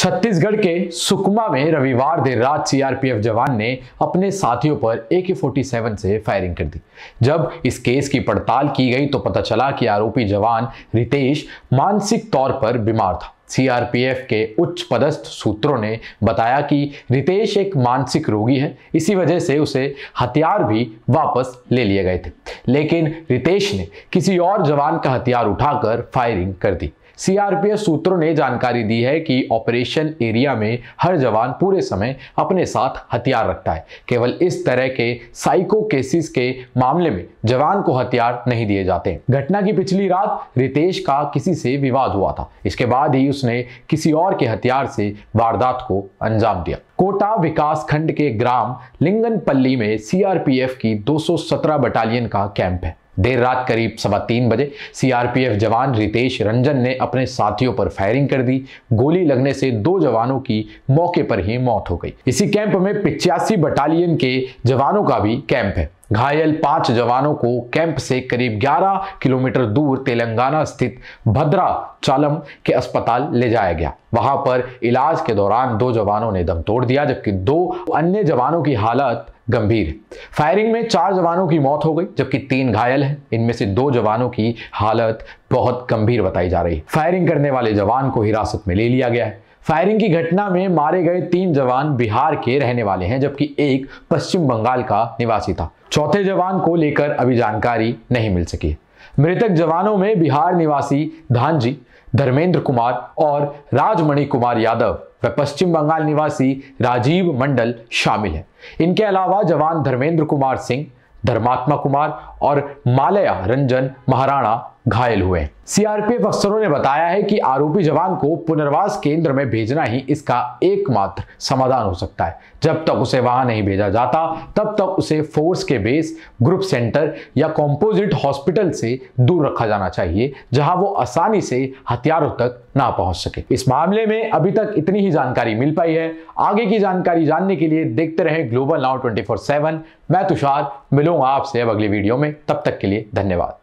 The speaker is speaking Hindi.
छत्तीसगढ़ के सुकमा में रविवार देर रात सीआरपीएफ जवान ने अपने साथियों पर ए के फोर्टी से फायरिंग कर दी जब इस केस की पड़ताल की गई तो पता चला कि आरोपी जवान रितेश मानसिक तौर पर बीमार था सीआरपीएफ के उच्च पदस्थ सूत्रों ने बताया कि रितेश एक मानसिक रोगी है इसी वजह से उसे हथियार भी वापस ले लिए गए थे लेकिन रितेश ने किसी और जवान का हथियार उठाकर फायरिंग कर दी सीआरपीएफ सूत्रों ने जानकारी दी है कि ऑपरेशन एरिया में हर जवान पूरे समय अपने साथ हथियार रखता है केवल इस तरह के साइको केसेस के मामले में जवान को हथियार नहीं दिए जाते घटना की पिछली रात रितेश का किसी से विवाद हुआ था इसके बाद ही उसने किसी और के हथियार से वारदात को अंजाम दिया कोटा विकास खंड के ग्राम लिंगनपल्ली में सीआरपीएफ की 217 बटालियन का कैंप है देर रात करीब सवा तीन बजे सीआरपीएफ जवान रितेश रंजन ने अपने साथियों पर फायरिंग कर दी गोली लगने से दो जवानों की मौके पर ही मौत हो गई इसी कैंप में पिचासी बटालियन के जवानों का भी कैंप है घायल पांच जवानों को कैंप से करीब 11 किलोमीटर दूर तेलंगाना स्थित भद्रा चालम के अस्पताल ले जाया गया वहां पर इलाज के दौरान दो जवानों ने दम तोड़ दिया जबकि दो अन्य जवानों की हालत गंभीर है फायरिंग में चार जवानों की मौत हो गई जबकि तीन घायल हैं इनमें से दो जवानों की हालत बहुत गंभीर बताई जा रही है फायरिंग करने वाले जवान को हिरासत में ले लिया गया है फायरिंग की घटना में मारे गए तीन जवान बिहार के रहने वाले हैं जबकि एक पश्चिम बंगाल का निवासी था चौथे जवान को लेकर अभी जानकारी नहीं मिल सकी मृतक जवानों में बिहार निवासी धानजी धर्मेंद्र कुमार और राजमणि कुमार यादव व पश्चिम बंगाल निवासी राजीव मंडल शामिल हैं इनके अलावा जवान धर्मेंद्र कुमार सिंह धर्मात्मा कुमार और मालया रंजन महाराणा घायल हुए सीआरपीएफ अफसरों ने बताया है कि आरोपी जवान को पुनर्वास केंद्र में भेजना ही इसका एकमात्र समाधान हो सकता है जब तक उसे वहां नहीं भेजा जाता तब तक उसे फोर्स के बेस ग्रुप सेंटर या कॉम्पोजिट हॉस्पिटल से दूर रखा जाना चाहिए जहां वो आसानी से हथियारों तक ना पहुंच सके इस मामले में अभी तक इतनी ही जानकारी मिल पाई है आगे की जानकारी जानने के लिए देखते रहे ग्लोबल नाउ ट्वेंटी मैं तुषार मिलूंगा आपसे अब अगले वीडियो में तब तक के लिए धन्यवाद